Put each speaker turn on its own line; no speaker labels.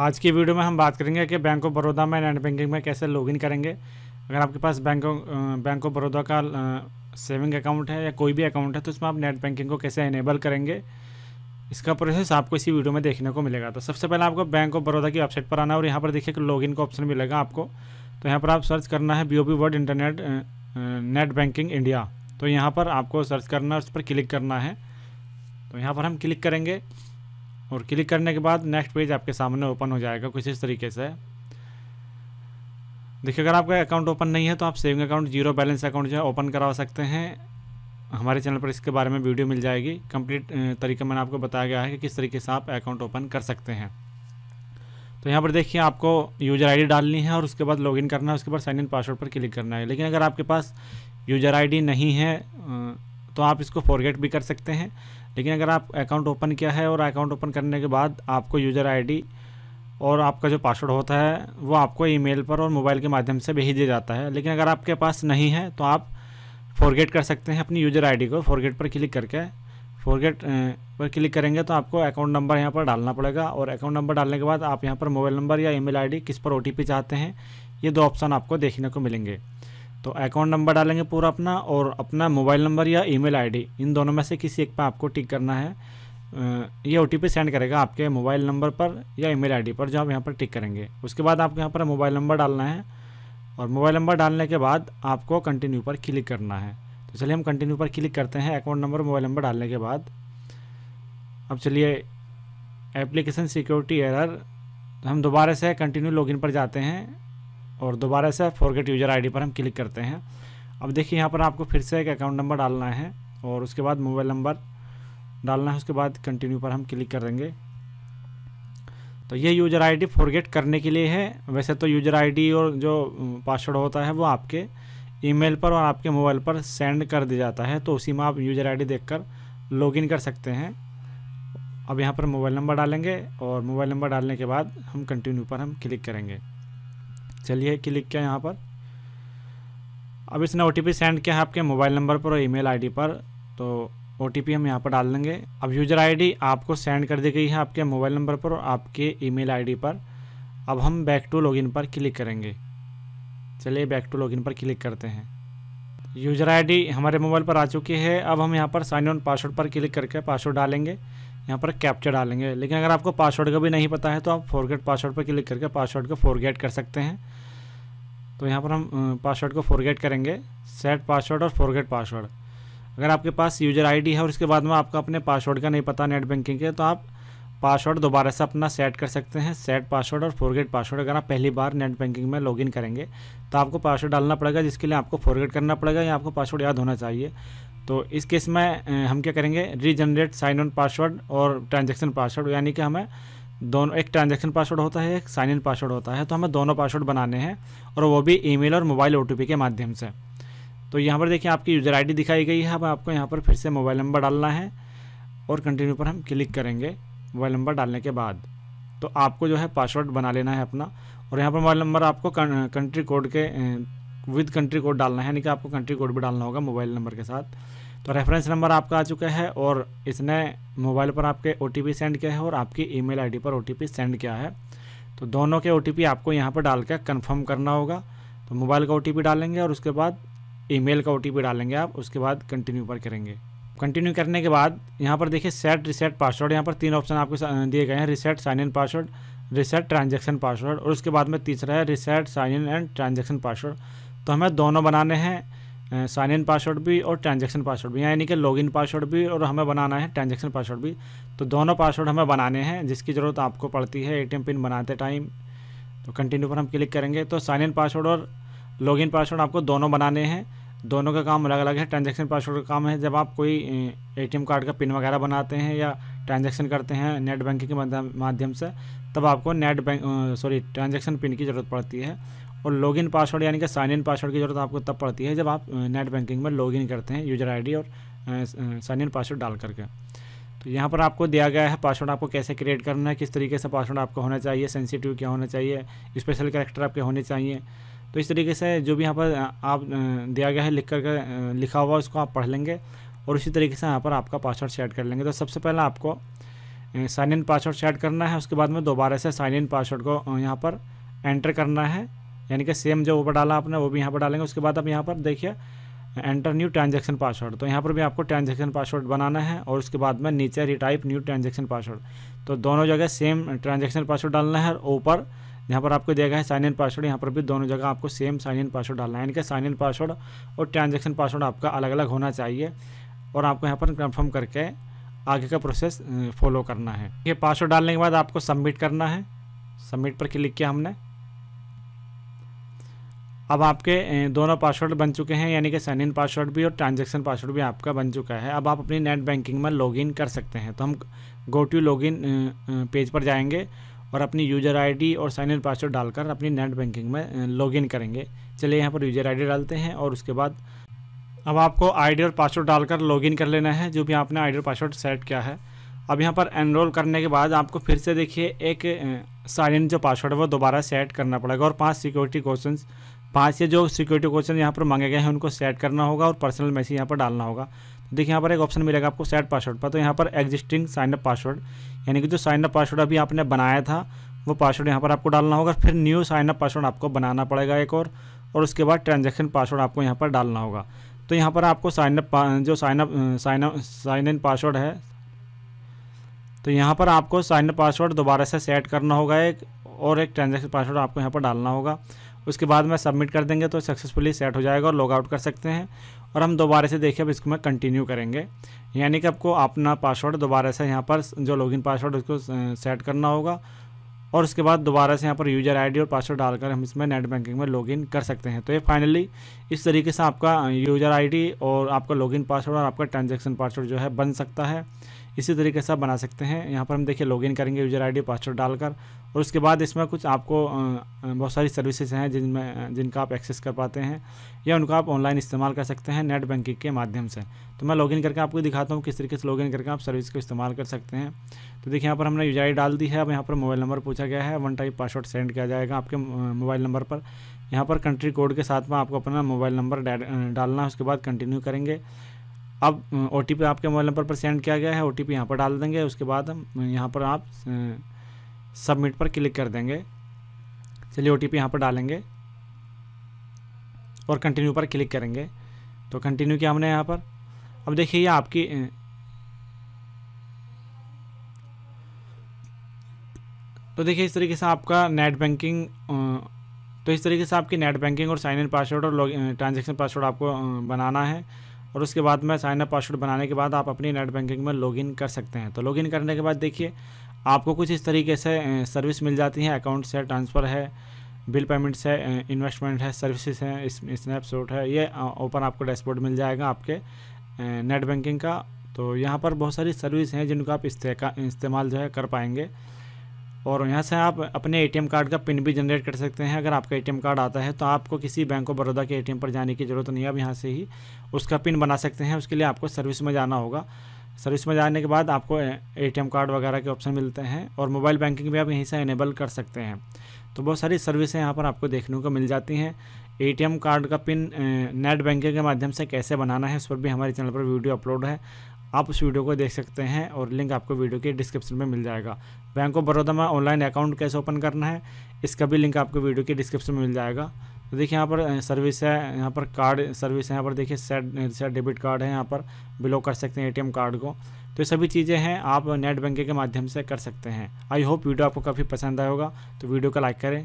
आज की वीडियो में हम बात करेंगे कि बैंक ऑफ बड़ौदा में नेट बैंकिंग में कैसे लॉगिन करेंगे अगर आपके पास बैंक बैंक ऑफ बड़ौदा का सेविंग अकाउंट है या कोई भी अकाउंट है तो उसमें आप नेट बैंकिंग को कैसे इनेबल करेंगे इसका प्रोसेस आपको इसी वीडियो में देखने को मिलेगा तो सबसे पहले आपको बैंक ऑफ बड़ौदा की वेबसाइट पर आना और यहाँ पर देखिए लॉगिन का ऑप्शन मिलेगा आपको तो यहाँ पर आप सर्च करना है B O word internet net banking India तो यहाँ पर आपको सर्च करना है उस पर क्लिक करना है तो यहाँ पर हम क्लिक करेंगे और क्लिक करने के बाद नेक्स्ट पेज आपके सामने ओपन हो जाएगा कुछ इस तरीके से देखिए अगर आपका अकाउंट ओपन नहीं है तो आप saving account zero balance account जो है ओपन करवा सकते हैं हमारे चैनल पर इसके बारे में वीडियो मिल जाएगी कंप्लीट तरीका मैंने आपको बताया गया है कि किस तरीके से आप अकाउंट ओपन कर सकते हैं तो यहाँ पर देखिए आपको यूज़र आईडी डालनी है और उसके बाद लॉगिन करना है उसके बाद साइन इन पासवर्ड पर क्लिक करना है लेकिन अगर आपके पास यूज़र आईडी नहीं है तो आप इसको फॉरगेट भी कर सकते हैं लेकिन अगर आप अकाउंट ओपन किया है और अकाउंट ओपन करने के बाद आपको यूज़र आईडी और आपका जो पासवर्ड होता है वो आपको ईमेल पर और मोबाइल के माध्यम से भेज दिया जाता है लेकिन अगर आपके पास नहीं है तो आप फॉरगेट कर सकते हैं अपनी यूज़र आईडी को फॉरगेट पर क्लिक करके फॉरगेट पर क्लिक करेंगे तो आपको अकाउंट नंबर यहाँ पर डालना पड़ेगा और अकाउंट नंबर डालने के बाद आप यहाँ पर मोबाइल नंबर या ईमेल आईडी किस पर ओटीपी चाहते हैं ये दो ऑप्शन आपको देखने को मिलेंगे तो अकाउंट नंबर डालेंगे पूरा अपना और अपना मोबाइल नंबर या ईमेल आईडी इन दोनों में से किसी एक पर आपको टिक करना है ये ओ सेंड करेगा आपके मोबाइल नंबर पर या ईमेल आईडी पर जो आप यहाँ पर टिक करेंगे उसके बाद आपको यहाँ पर मोबाइल नंबर डालना है और मोबाइल नंबर डालने के बाद आपको कंटिन्यू पर क्लिक करना है तो चलिए हम कंटिन्यू पर क्लिक करते हैं अकाउंट नंबर मोबाइल नंबर डालने के बाद अब चलिए एप्लीकेशन सिक्योरिटी एरर हम दोबारा से कंटिन्यू लॉगिन पर जाते हैं और दोबारा से फॉरगेट यूज़र आईडी पर हम क्लिक करते हैं अब देखिए यहाँ पर आपको फिर से एक अकाउंट नंबर डालना है और उसके बाद मोबाइल नंबर डालना है उसके बाद कंटिन्यू पर हम क्लिक करेंगे तो ये यूज़र आईडी फॉरगेट करने के लिए है वैसे तो यूज़र आईडी और जो पासवर्ड होता है वो आपके ईमेल पर और आपके मोबाइल पर सेंड कर दिया जाता है तो उसी में आप यूज़र आईडी देखकर कर कर सकते हैं अब यहाँ पर मोबाइल नंबर डालेंगे और मोबाइल नंबर डालने के बाद हम कंटिन्यू पर हम क्लिक करेंगे चलिए क्लिक किया यहाँ पर अब इसने ओ सेंड किया है आपके मोबाइल नंबर पर और ईमेल आईडी पर तो ओ हम यहाँ पर डाल देंगे अब यूज़र आईडी आपको सेंड कर दी गई है आपके मोबाइल नंबर पर और आपके ईमेल आईडी पर अब हम बैक टू लॉगिन पर क्लिक करेंगे चलिए बैक टू लॉगिन पर क्लिक करते हैं यूज़र आईडी हमारे मोबाइल पर आ चुकी है अब हम यहाँ पर साइन ऑन पासवर्ड पर क्लिक करके पासवर्ड डालेंगे यहाँ पर कैप्चर डालेंगे लेकिन अगर आपको पासवर्ड का भी नहीं पता है तो आप फॉरगेट पासवर्ड पर क्लिक करके पासवर्ड को फॉरगेट कर सकते हैं तो यहाँ पर हम पासवर्ड को फॉरगेट करेंगे सेट पासवर्ड और फॉरगेट पासवर्ड अगर आपके पास यूजर आईडी है और उसके बाद में आपका अपने पासवर्ड का नहीं पता नेट बैंकिंग के तो आप पासवर्ड दोबारा से अपना सेट कर सकते हैं सेट पासवर्ड और फॉरगेट पासवर्ड अगर आप पहली बार नेट बैंकिंग में लॉगिन करेंगे तो आपको पासवर्ड डालना पड़ेगा जिसके लिए आपको फॉरगेट करना पड़ेगा या आपको पासवर्ड याद होना चाहिए तो इस केस में हम क्या करेंगे रीजनरेट साइन ऑन पासवर्ड और ट्रांजेक्शन पासवर्ड यानी कि हमें दोनों एक ट्रांजेक्शन पासवर्ड होता है एक साइन इन पासवर्ड होता है तो हमें दोनों पासवर्ड बनाने हैं और वो भी ईमेल और मोबाइल ओ के माध्यम से तो यहाँ पर देखिए आपकी यूज़र आई दिखाई गई है अब आपको यहाँ पर फिर से मोबाइल नंबर डालना है और कंटिन्यू पर हम क्लिक करेंगे मोबाइल नंबर डालने के बाद तो आपको जो है पासवर्ड बना लेना है अपना और यहाँ पर मोबाइल नंबर आपको कंट्री कोड के विद कंट्री कोड डालना है यानी कि आपको कंट्री कोड भी डालना होगा मोबाइल नंबर के साथ तो रेफरेंस नंबर आपका आ चुका है और इसने मोबाइल पर आपके ओ सेंड किया है और आपकी ई मेल पर ओ सेंड किया है तो दोनों के ओ आपको यहाँ पर डालकर कन्फर्म करना होगा तो मोबाइल का ओ डालेंगे और उसके बाद ईमेल का ओ डालेंगे आप उसके बाद कंटिन्यू पर करेंगे कंटिन्यू करने के बाद यहाँ पर देखिए सेट रिसेट पासवर्ड यहाँ पर तीन ऑप्शन आपको दिए गए हैं reset sign in password reset transaction password और उसके बाद में तीसरा है reset sign in and transaction password तो हमें दोनों बनाने हैं साइन इन पासवर्ड भी और ट्रांजेक्शन पासवर्ड भी यानी कि लॉगिन पासवर्ड भी और हमें बनाना है ट्रांजेक्शन पासवर्ड भी तो दोनों पासवर्ड हमें बनाने हैं जिसकी ज़रूरत आपको पड़ती है ए पिन बनाते टाइम तो कंटिन्यू पर हम क्लिक करेंगे तो साइन इन पासवर्ड और लॉगिन पासवर्ड आपको दोनों बनाने हैं दोनों का काम अलग अलग है ट्रांजेक्शन पासवर्ड का काम है जब आप कोई एटीएम कार्ड का पिन वगैरह बनाते हैं या ट्रांजेक्शन करते हैं नेट बैंकिंग के माध्यम से तब आपको net bank sorry transaction pin की ज़रूरत पड़ती है और लॉगिन पासवर्ड यानी कि साइन इन पासवर्ड की ज़रूरत आपको तब पड़ती है जब आप नेट बैंकिंग में लॉगिन करते हैं यूजर आईडी और साइन इन पासवर्ड डाल करके तो यहाँ पर आपको दिया गया है पासवर्ड आपको कैसे क्रिएट करना है किस तरीके से पासवर्ड आपको होना चाहिए सेंसिटिव क्या होना चाहिए स्पेशल करेक्टर आपके होने चाहिए तो इस तरीके से जो भी यहाँ पर आप दिया गया है लिख करके लिखा हुआ उसको आप पढ़ लेंगे और उसी तरीके से यहाँ पर आपका पासवर्ड सेट कर लेंगे तो सबसे पहले आपको साइन इन पासवर्ड सेट करना है उसके बाद में दोबारा से साइन इन पासवर्ड को यहाँ पर एंटर करना है यानी कि सेम जो ऊपर डाला आपने वो भी यहाँ पर डालेंगे उसके बाद आप यहाँ पर देखिए एंटर न्यू ट्रांजेक्शन पासवर्ड तो यहाँ पर भी आपको ट्रांजेक्शन पासवर्ड बनाना है और उसके बाद में नीचे रिटाइप न्यू ट्रांजेक्शन पासवर्ड तो दोनों जगह सेम ट्रांजेक्शन पासवर्ड डालना है और ऊपर यहाँ पर आपको दिया गया है साइन इन पासवर्ड यहाँ पर भी दोनों जगह आपको सेम साइन इन पासवर्ड डालना है यानी कि साइन इन पासवर्ड और ट्रांजेक्शन पासवर्ड आपका अलग अलग होना चाहिए और आपको यहाँ पर कन्फर्म करके आगे का प्रोसेस फॉलो करना है ये पासवर्ड डालने के बाद आपको सबमिट करना है सबमिट पर क्लिक किया हमने अब आपके दोनों पासवर्ड बन चुके हैं यानी कि साइन इन पासवर्ड भी और ट्रांजैक्शन पासवर्ड भी आपका बन चुका है अब आप अपनी नेट बैंकिंग में लॉगिन कर सकते हैं तो हम गो टू लॉगिन पेज पर जाएंगे और अपनी यूजर आईडी और साइन इन पासवर्ड डालकर अपनी नेट बैंकिंग में लॉगिन करेंगे चलिए यहाँ पर यूजर आईडी डालते हैं और उसके बाद अब आपको आईडी और पासवर्ड डालकर लॉगिन कर लेना है जो भी आपने आईडी और पासवर्ड सेट किया है अब यहाँ पर एनरोल करने के बाद आपको फिर से देखिए एक साइन इन जो पासवर्ड है वो दोबारा सेट करना पड़ेगा और पांच सिक्योरिटी क्वेश्चन पांच से जो सिक्योरिटी क्वेश्चन यहाँ पर मांगे गए हैं उनको सेट करना होगा और पर्सनल मैसेज यहाँ पर डालना होगा तो देखिए यहाँ पर एक ऑप्शन मिलेगा आपको सेट पासवर्ड पर तो यहाँ पर एग्जिस्टिंग साइनअप पासवर्ड यानी कि जो साइनअप पासवर्ड अभी आपने बनाया था वो पासवर्ड यहाँ पर आपको डालना होगा फिर न्यू साइनअप पासवर्ड आपको बनाना पड़ेगा एक और और उसके बाद ट्रांजैक्शन पासवर्ड आपको यहाँ पर डालना होगा तो यहाँ पर आपको साइनअप जो sign up sign up sign in password है तो यहाँ पर आपको साइन पासवर्ड दोबारा से सेट करना होगा एक और एक ट्रांजेक्शन पासवर्ड आपको यहाँ पर डालना होगा उसके बाद में सबमिट कर देंगे तो सक्सेसफुली सेट हो जाएगा और लॉग आउट कर सकते हैं और हम दोबारा से देखिए अब इसको मैं कंटिन्यू करेंगे यानी कि आपको अपना पासवर्ड दोबारा से यहाँ पर जो लॉगिन पासवर्ड उसको सेट करना होगा और उसके बाद दोबारा से यहाँ पर यूजर आईडी और पासवर्ड डालकर हम इसमें नेट बैंकिंग में लॉगिन कर सकते हैं तो ये फाइनली इस तरीके से आपका यूजर uh, आईडी और आपका लॉगिन पासवर्ड और आपका ट्रांजैक्शन पासवर्ड जो है बन सकता है इसी तरीके से आप बना सकते हैं यहाँ पर हम देखिए लॉगिन करेंगे यूजर आईडी पासवर्ड डालकर और उसके बाद इसमें कुछ आपको बहुत सारी सर्विसेज हैं जिनमें जिनका आप एक्सेस कर पाते हैं या उनका आप ऑनलाइन इस्तेमाल कर सकते हैं नेट बैंकिंग के माध्यम से तो मैं लॉगिन करके आपको दिखाता हूँ किस तरीके से लॉगिन करके आप सर्विस को इस्तेमाल कर सकते हैं तो देखिए यहाँ पर हमने यूजर आई डाल दी है अब यहाँ पर मोबाइल नंबर पूछा गया है वन टाइप पासवर्ड सेंड किया जाएगा आपके मोबाइल नंबर पर यहाँ पर कंट्री कोड के साथ में आपको अपना मोबाइल नंबर डालना है उसके बाद कंटिन्यू करेंगे अब ओ टी पी आपके मोबाइल नंबर पर सेंड किया गया है ओ टी पी यहाँ पर डाल देंगे उसके बाद हम यहाँ पर आप सबमिट पर क्लिक कर देंगे चलिए ओ टी पी यहाँ पर डालेंगे और कंटिन्यू पर क्लिक करेंगे तो कंटिन्यू किया हमने यहाँ पर अब देखिए ये आपकी तो देखिए इस तरीके से आपका नेट बैंकिंग तो इस तरीके से आपकी नेट बैंकिंग और साइन इन पासवर्ड और लॉग ट्रांजेक्शन पासवर्ड आपको बनाना है और उसके बाद में साइन अप पासवर्ड बनाने के बाद आप अपनी नेट बैंकिंग में लॉगिन कर सकते हैं तो लॉगिन करने के बाद देखिए आपको कुछ इस तरीके से सर्विस मिल जाती है अकाउंट्स है ट्रांसफ़र है बिल पेमेंट्स है इन्वेस्टमेंट है सर्विसेज हैं स्नैपशॉट है ये ओपन आपको डैशबोर्ड मिल जाएगा आपके नेट बैंकिंग का तो यहाँ पर बहुत सारी सर्विस हैं जिनको आप इस्तेमाल जो है कर पाएंगे और यहाँ से आप अपने एटीएम कार्ड का पिन भी जनरेट कर सकते हैं अगर आपका एटीएम कार्ड आता है तो आपको किसी बैंक ऑफ बड़ौदा के एटीएम पर जाने की ज़रूरत नहीं है अब यहाँ से ही उसका पिन बना सकते हैं उसके लिए आपको सर्विस में जाना होगा सर्विस में जाने के बाद आपको एटीएम कार्ड वगैरह के ऑप्शन मिलते हैं और मोबाइल बैंकिंग भी आप यहीं से इनेबल कर सकते हैं तो बहुत सारी सर्विसें यहाँ पर आपको देखने को मिल जाती हैं ए कार्ड का पिन नेट बैंकिंग के माध्यम से कैसे बनाना है उस पर भी हमारे चैनल पर वीडियो अपलोड है आप उस वीडियो को देख सकते हैं और लिंक आपको वीडियो के डिस्क्रिप्शन में मिल जाएगा बैंक ऑफ बड़ौदा में ऑनलाइन अकाउंट कैसे ओपन करना है इसका भी लिंक आपको वीडियो के डिस्क्रिप्शन में मिल जाएगा तो देखिए यहाँ पर सर्विस है यहाँ पर कार्ड सर्विस है यहाँ पर देखिए सेट सेट डेबिट कार्ड है यहाँ पर बिलो कर सकते हैं एटीएम कार्ड को तो ये सभी चीज़ें हैं आप नेट बैंकिंग के माध्यम से कर सकते हैं आई होप वीडियो आपको काफ़ी पसंद आए होगा तो वीडियो को लाइक करें